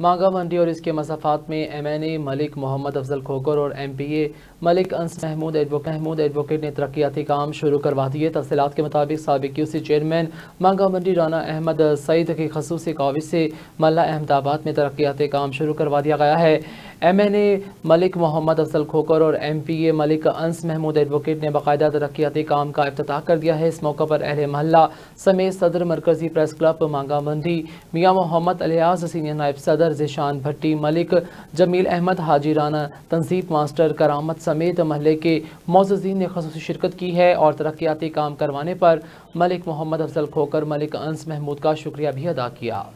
मांगा मंडी और इसके मसाफात में M N A Malik Mohammad Afzal Khokhar और एम पी ए मलिक अंस महमूद एडवोकेट महमूद एडवोकेट ने तरक्याती काम शुरू करवा दिए तफसलत के मुताबिक सबक सी चेयरमैन मांगा मंडी राना अहमद सईद की खसूसी काविज से मल्ला अहमदाबाद में तरक्याती काम शुरू करवा दिया गया है एमएनए मलिक मोहम्मद अफजल खोकर और एमपीए मलिक अंस महमूद एडवोकेट ने बाकायदा तरक्याती काम का अफ्ताह कर दिया है इस मौके पर अहल महल्ला समेत सदर मरकजी प्रेस क्लब मांगा मंदी मियाँ मोहम्मद अलियाज सीनियर नायब सदर जिशान भट्टी मलिक जमील अहमद हाजी राना तनजीब मास्टर करामत समेत महल्ले के मोजीन ने खसूस शिरकत की है और तरक्याती काम करवाने पर मलिक मोहम्मद अफजल खोकर मलिक अंस महमूद का शुक्रिया भी अदा किया